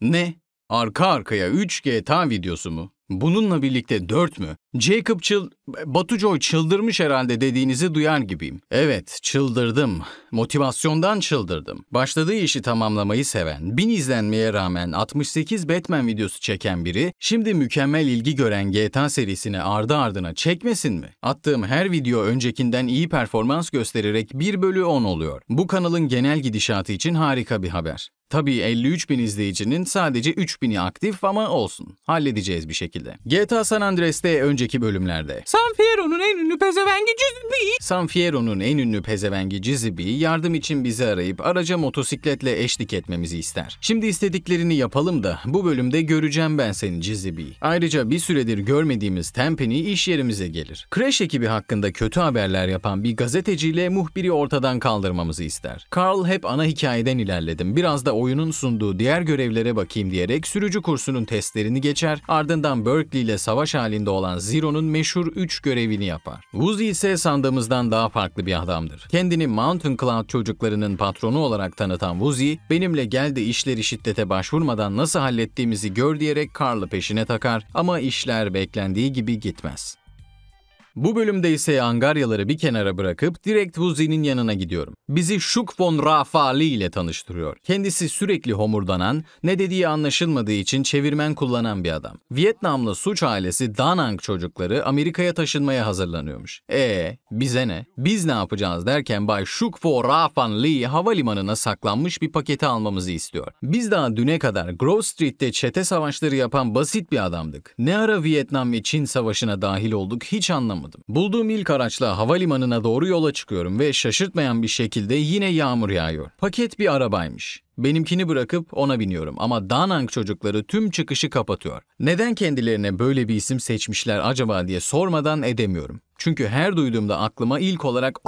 Ne? Arka arkaya 3 GTA videosu mu? Bununla birlikte dört mü? Jacob çıl... Batucoy çıldırmış herhalde dediğinizi duyar gibiyim. Evet, çıldırdım. Motivasyondan çıldırdım. Başladığı işi tamamlamayı seven, bin izlenmeye rağmen 68 Batman videosu çeken biri, şimdi mükemmel ilgi gören GTA serisini ardı ardına çekmesin mi? Attığım her video öncekinden iyi performans göstererek 1 bölü 10 oluyor. Bu kanalın genel gidişatı için harika bir haber. Tabii 53 bin izleyicinin sadece 3000'i aktif ama olsun. Halledeceğiz bir şekilde şekilde. GTA San Andreas'te önceki bölümlerde. San Fierronun en ünlü pezevengi San Fierronun en ünlü pezevengi Cizibi yardım için bizi arayıp araca motosikletle eşlik etmemizi ister. Şimdi istediklerini yapalım da bu bölümde göreceğim ben seni Cizibi. Ayrıca bir süredir görmediğimiz Tempini iş yerimize gelir. Crash ekibi hakkında kötü haberler yapan bir gazeteciyle muhbiri ortadan kaldırmamızı ister. Carl hep ana hikayeden ilerledim. Biraz da oyunun sunduğu diğer görevlere bakayım diyerek sürücü kursunun testlerini geçer. Ardından Berkeley ile savaş halinde olan Zero'nun meşhur 3 görevini yapar. Woozy ise sandığımızdan daha farklı bir adamdır. Kendini Mountain Cloud çocuklarının patronu olarak tanıtan Woozy, benimle gel de işleri şiddete başvurmadan nasıl hallettiğimizi gör diyerek Carl'ı peşine takar ama işler beklendiği gibi gitmez. Bu bölümde ise Angaryaları bir kenara bırakıp direkt Vuzi'nin yanına gidiyorum. Bizi Şuk von Rafali ile tanıştırıyor. Kendisi sürekli homurdanan, ne dediği anlaşılmadığı için çevirmen kullanan bir adam. Vietnamlı suç ailesi Danang çocukları Amerika'ya taşınmaya hazırlanıyormuş. E bize ne? Biz ne yapacağız derken Bay Şuk von Rafali havalimanına saklanmış bir paketi almamızı istiyor. Biz daha düne kadar Grove Street'te çete savaşları yapan basit bir adamdık. Ne ara Vietnam ve Çin savaşına dahil olduk hiç anlamadım alamadım. Bulduğum ilk araçla havalimanına doğru yola çıkıyorum ve şaşırtmayan bir şekilde yine yağmur yağıyor. Paket bir arabaymış. Benimkini bırakıp ona biniyorum ama Danang çocukları tüm çıkışı kapatıyor. Neden kendilerine böyle bir isim seçmişler acaba diye sormadan edemiyorum. Çünkü her duyduğumda aklıma ilk olarak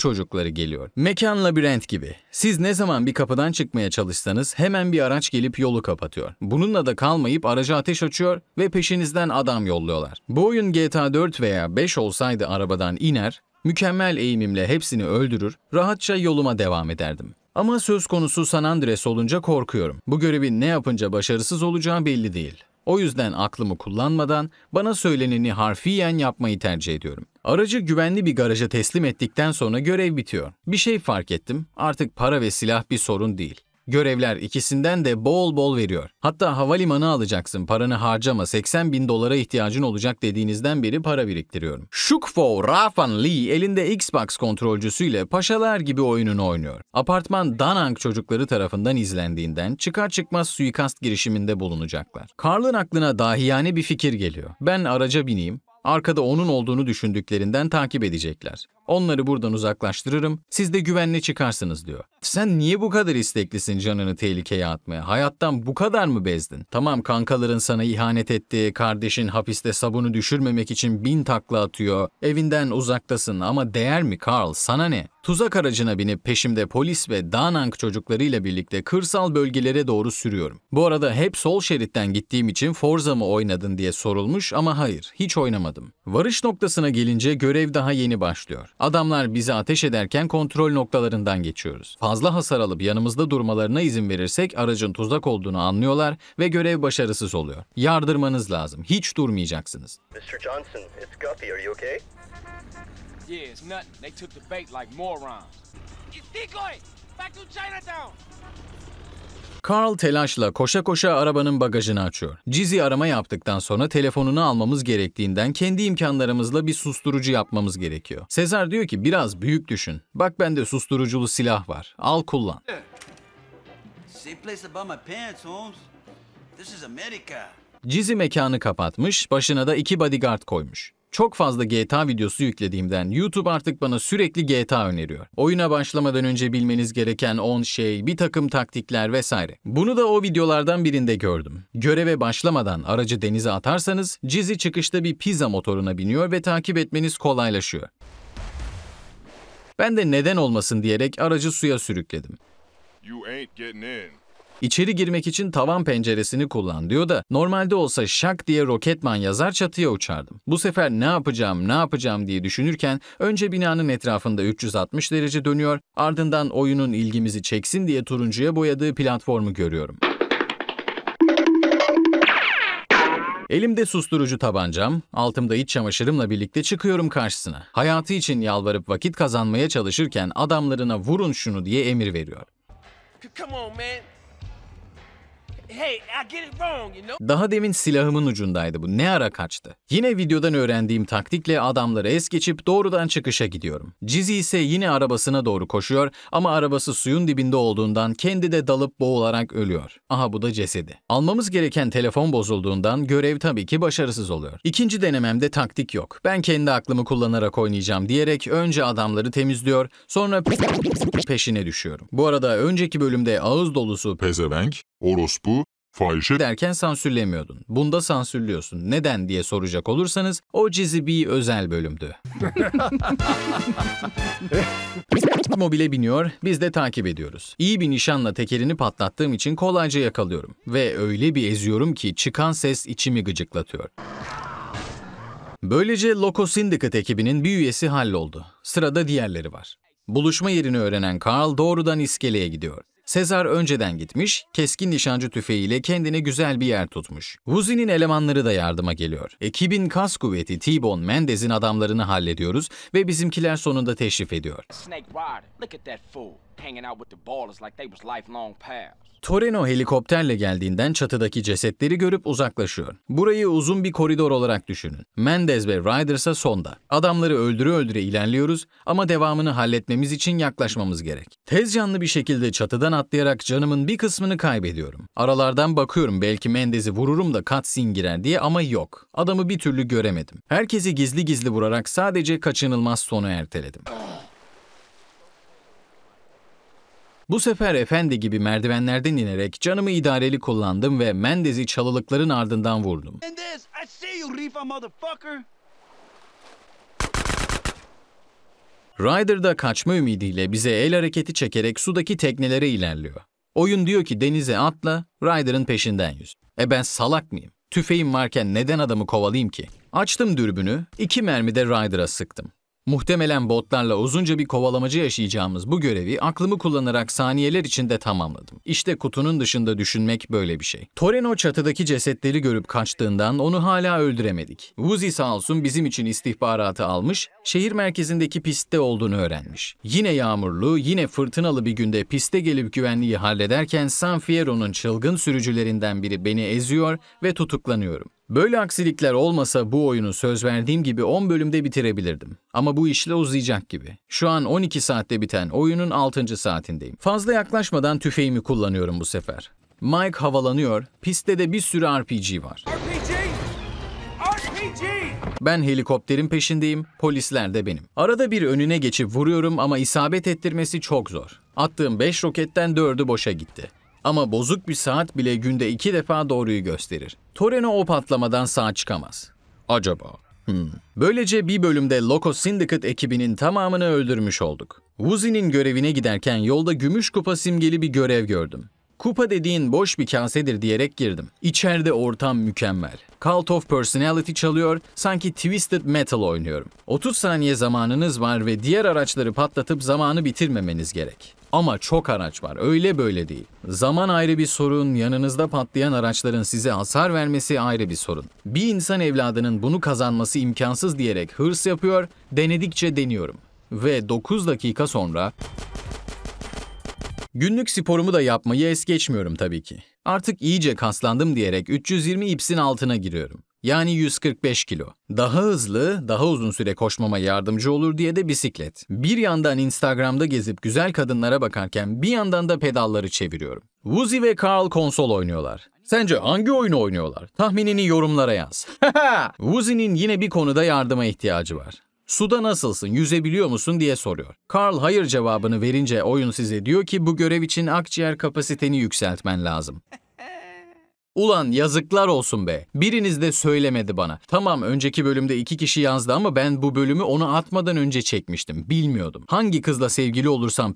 çocukları geliyor. Mekan labirent gibi. Siz ne zaman bir kapıdan çıkmaya çalışsanız hemen bir araç gelip yolu kapatıyor. Bununla da kalmayıp araca ateş açıyor ve peşinizden adam yolluyorlar. Bu oyun GTA 4 veya 5 olsaydı arabadan iner, mükemmel eğimimle hepsini öldürür, rahatça yoluma devam ederdim. Ama söz konusu San Andres olunca korkuyorum. Bu görevi ne yapınca başarısız olacağı belli değil. O yüzden aklımı kullanmadan bana söyleneni harfiyen yapmayı tercih ediyorum. Aracı güvenli bir garaja teslim ettikten sonra görev bitiyor. Bir şey fark ettim, artık para ve silah bir sorun değil. Görevler ikisinden de bol bol veriyor. Hatta havalimanı alacaksın, paranı harcama, 80 bin dolara ihtiyacın olacak dediğinizden beri para biriktiriyorum. Shukfo Rafan Lee elinde Xbox kontrolcüsüyle paşalar gibi oyununu oynuyor. Apartman Danang çocukları tarafından izlendiğinden çıkar çıkmaz suikast girişiminde bulunacaklar. Karl'ın aklına dahiyane bir fikir geliyor. Ben araca bineyim, arkada onun olduğunu düşündüklerinden takip edecekler. Onları buradan uzaklaştırırım, siz de güvenli çıkarsınız diyor. Sen niye bu kadar isteklisin canını tehlikeye atmaya? Hayattan bu kadar mı bezdin? Tamam kankaların sana ihanet etti, kardeşin hapiste sabunu düşürmemek için bin takla atıyor, evinden uzaktasın ama değer mi Carl sana ne? Tuzak aracına binip peşimde polis ve Danang çocuklarıyla birlikte kırsal bölgelere doğru sürüyorum. Bu arada hep sol şeritten gittiğim için Forza mı oynadın diye sorulmuş ama hayır hiç oynamadım. Varış noktasına gelince görev daha yeni başlıyor. Adamlar bizi ateş ederken kontrol noktalarından geçiyoruz. Fazla hasar alıp yanımızda durmalarına izin verirsek aracın tuzak olduğunu anlıyorlar ve görev başarısız oluyor. Yardırmanız lazım. Hiç durmayacaksınız. Mr. Johnson, it's Guppy. Are you okay? Yeah, it's nothing. They took the bait like morons. It's decoy! Back to Chinatown! Carl telaşla koşa koşa arabanın bagajını açıyor. Cizi arama yaptıktan sonra telefonunu almamız gerektiğinden kendi imkanlarımızla bir susturucu yapmamız gerekiyor. Sezar diyor ki biraz büyük düşün. Bak bende susturuculu silah var. Al kullan. Cizi mekanı kapatmış, başına da iki bodyguard koymuş. Çok fazla GTA videosu yüklediğimden YouTube artık bana sürekli GTA öneriyor. Oyuna başlamadan önce bilmeniz gereken 10 şey, bir takım taktikler vesaire. Bunu da o videolardan birinde gördüm. Göreve başlamadan aracı denize atarsanız Cizi çıkışta bir pizza motoruna biniyor ve takip etmeniz kolaylaşıyor. Ben de neden olmasın diyerek aracı suya sürükledim. You ain't getting in. İçeri girmek için tavan penceresini kullan diyor da normalde olsa şak diye roketman yazar çatıya uçardım. Bu sefer ne yapacağım ne yapacağım diye düşünürken önce binanın etrafında 360 derece dönüyor ardından oyunun ilgimizi çeksin diye turuncuya boyadığı platformu görüyorum. Elimde susturucu tabancam, altımda iç çamaşırımla birlikte çıkıyorum karşısına. Hayatı için yalvarıp vakit kazanmaya çalışırken adamlarına vurun şunu diye emir veriyor. Come on man. Daha demin silahımın ucundaydı bu. Ne ara kaçtı? Yine videodan öğrendiğim taktikle adamları es geçip doğrudan çıkışa gidiyorum. Cizi ise yine arabasına doğru koşuyor ama arabası suyun dibinde olduğundan kendi de dalıp boğularak ölüyor. Aha bu da cesedi. Almamız gereken telefon bozulduğundan görev tabii ki başarısız oluyor. İkinci denememde taktik yok. Ben kendi aklımı kullanarak oynayacağım diyerek önce adamları temizliyor sonra peşine düşüyorum. Bu arada önceki bölümde ağız dolusu pezevenk orospu, fahişe derken sansürlemiyordun. Bunda sansürlüyorsun. Neden diye soracak olursanız o cizibi özel bölümdü. Mobile biniyor, biz de takip ediyoruz. İyi bir nişanla tekerini patlattığım için kolayca yakalıyorum. Ve öyle bir eziyorum ki çıkan ses içimi gıcıklatıyor. Böylece Loco Syndicate ekibinin bir üyesi halloldu. Sırada diğerleri var. Buluşma yerini öğrenen Carl doğrudan iskeleye gidiyor. Sezar önceden gitmiş, keskin nişancı tüfeğiyle kendine güzel bir yer tutmuş. Wuzi'nin elemanları da yardıma geliyor. Ekibin kas kuvveti T-Bone Mendez'in adamlarını hallediyoruz ve bizimkiler sonunda teşrif ediyor. Snake look at that fool. Torino helikopterle geldiğinden çatıdaki cesetleri görüp uzaklaşıyor. Burayı uzun bir koridor olarak düşünün. Mendez ve Riders'a sonda. Adamları öldüre öldüre ilerliyoruz ama devamını halletmemiz için yaklaşmamız gerek. Tez canlı bir şekilde çatıdan atlayarak canımın bir kısmını kaybediyorum. Aralardan bakıyorum belki Mendez'i vururum da cutscene girer diye ama yok. Adamı bir türlü göremedim. Herkesi gizli gizli vurarak sadece kaçınılmaz sonu erteledim. Bu sefer efendi gibi merdivenlerden inerek canımı idareli kullandım ve Mendez'i çalılıkların ardından vurdum. Mendez, I see you, Rifa motherfucker. Ryder da kaçma ümidiyle bize el hareketi çekerek sudaki teknelere ilerliyor. Oyun diyor ki denize atla, Ryder'ın peşinden yüz. E ben salak mıyım? Tüfeğim varken neden adamı kovalayayım ki? Açtım dürbünü, iki mermide de Ryder'a sıktım. Muhtemelen botlarla uzunca bir kovalamacı yaşayacağımız bu görevi aklımı kullanarak saniyeler içinde tamamladım. İşte kutunun dışında düşünmek böyle bir şey. Toreno çatıdaki cesetleri görüp kaçtığından onu hala öldüremedik. Wuzi sağ olsun bizim için istihbaratı almış, şehir merkezindeki pistte olduğunu öğrenmiş. Yine yağmurlu, yine fırtınalı bir günde piste gelip güvenliği hallederken San Fierron'un çılgın sürücülerinden biri beni eziyor ve tutuklanıyorum. Böyle aksilikler olmasa bu oyunu söz verdiğim gibi 10 bölümde bitirebilirdim. Ama bu işle uzayacak gibi. Şu an 12 saatte biten oyunun 6. saatindeyim. Fazla yaklaşmadan tüfeğimi kullanıyorum bu sefer. Mike havalanıyor, pistte de bir sürü RPG var. RPG! RPG! Ben helikopterin peşindeyim, polisler de benim. Arada bir önüne geçip vuruyorum ama isabet ettirmesi çok zor. Attığım 5 roketten 4'ü boşa gitti. Ama bozuk bir saat bile günde 2 defa doğruyu gösterir. Toreno o patlamadan sağ çıkamaz. Acaba? Hmm. Böylece bir bölümde Loco Syndicate ekibinin tamamını öldürmüş olduk. Wuzi'nin görevine giderken yolda gümüş kupa simgeli bir görev gördüm. Kupa dediğin boş bir kasedir diyerek girdim. İçeride ortam mükemmel. Cult of Personality çalıyor, sanki Twisted Metal oynuyorum. 30 saniye zamanınız var ve diğer araçları patlatıp zamanı bitirmemeniz gerek. Ama çok araç var. Öyle böyle değil. Zaman ayrı bir sorun, yanınızda patlayan araçların size hasar vermesi ayrı bir sorun. Bir insan evladının bunu kazanması imkansız diyerek hırs yapıyor, denedikçe deniyorum. Ve 9 dakika sonra Günlük sporumu da yapmayı es geçmiyorum tabii ki. Artık iyice kaslandım diyerek 320 ipsin altına giriyorum yani 145 kilo. Daha hızlı, daha uzun süre koşmama yardımcı olur diye de bisiklet. Bir yandan Instagram'da gezip güzel kadınlara bakarken bir yandan da pedalları çeviriyorum. Wuzi ve Carl konsol oynuyorlar. Sence hangi oyunu oynuyorlar? Tahminini yorumlara yaz. Wuzi'nin yine bir konuda yardıma ihtiyacı var. Suda nasılsın, yüzebiliyor musun diye soruyor. Carl hayır cevabını verince oyun size diyor ki bu görev için akciğer kapasiteni yükseltmen lazım. Ulan yazıklar olsun be. Biriniz de söylemedi bana. Tamam önceki bölümde iki kişi yazdı ama ben bu bölümü onu atmadan önce çekmiştim. Bilmiyordum. Hangi kızla sevgili olursam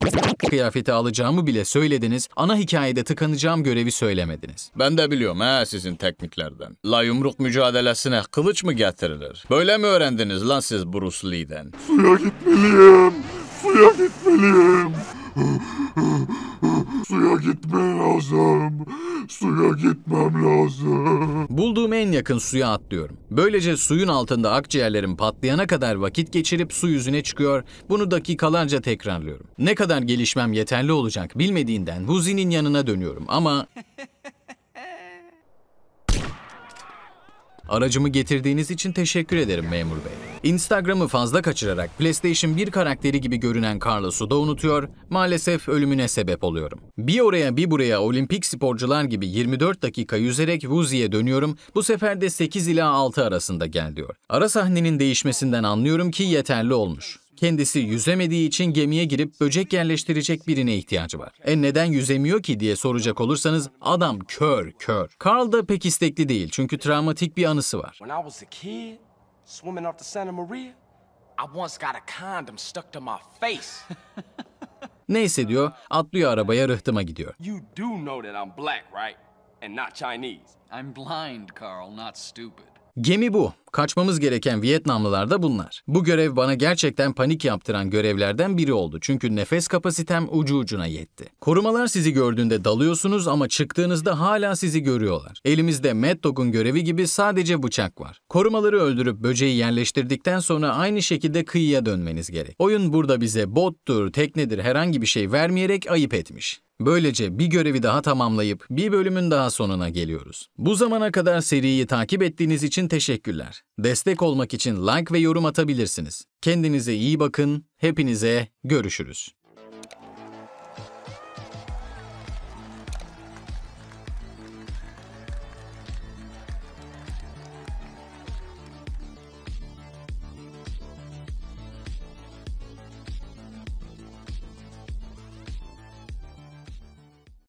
kıyafeti alacağımı bile söylediniz. Ana hikayede tıkanacağım görevi söylemediniz. Ben de biliyorum ha sizin tekniklerden. La yumruk mücadelesine kılıç mı getirilir? Böyle mi öğrendiniz lan siz Bruce Lee'den? Suya gitmeliyim. Suya gitmeliyim. Suya gitmem lazım. Suya gitmem lazım. Bulduğum en yakın suya atlıyorum. Böylece suyun altında akciğerlerim patlayana kadar vakit geçirip su yüzüne çıkıyor. Bunu dakikalarca tekrarlıyorum. Ne kadar gelişmem yeterli olacak bilmediğinden Huzi'nin yanına dönüyorum ama... Aracımı getirdiğiniz için teşekkür ederim memur bey. Instagram'ı fazla kaçırarak PlayStation 1 karakteri gibi görünen Carlos'u da unutuyor, maalesef ölümüne sebep oluyorum. Bir oraya bir buraya olimpik sporcular gibi 24 dakika yüzerek Wuzi'ye dönüyorum, bu sefer de 8 ila 6 arasında gel diyor. Ara sahnenin değişmesinden anlıyorum ki yeterli olmuş. Kendisi yüzemediği için gemiye girip böcek yerleştirecek birine ihtiyacı var. E neden yüzemiyor ki diye soracak olursanız adam kör kör. Carl da pek istekli değil çünkü travmatik bir anısı var. Swimming off the Santa Maria? I once got a condom stuck to my face. Neyse diyor, atlıyor arabaya rıhtıma gidiyor. You do know that I'm black, right? And not Chinese. I'm blind, Carl, not stupid. Gemi bu. Kaçmamız gereken Vietnamlılar da bunlar. Bu görev bana gerçekten panik yaptıran görevlerden biri oldu. Çünkü nefes kapasitem ucu ucuna yetti. Korumalar sizi gördüğünde dalıyorsunuz ama çıktığınızda hala sizi görüyorlar. Elimizde Mad Dog'un görevi gibi sadece bıçak var. Korumaları öldürüp böceği yerleştirdikten sonra aynı şekilde kıyıya dönmeniz gerek. Oyun burada bize bottur, teknedir herhangi bir şey vermeyerek ayıp etmiş. Böylece bir görevi daha tamamlayıp bir bölümün daha sonuna geliyoruz. Bu zamana kadar seriyi takip ettiğiniz için teşekkürler. Destek olmak için like ve yorum atabilirsiniz. Kendinize iyi bakın. Hepinize görüşürüz.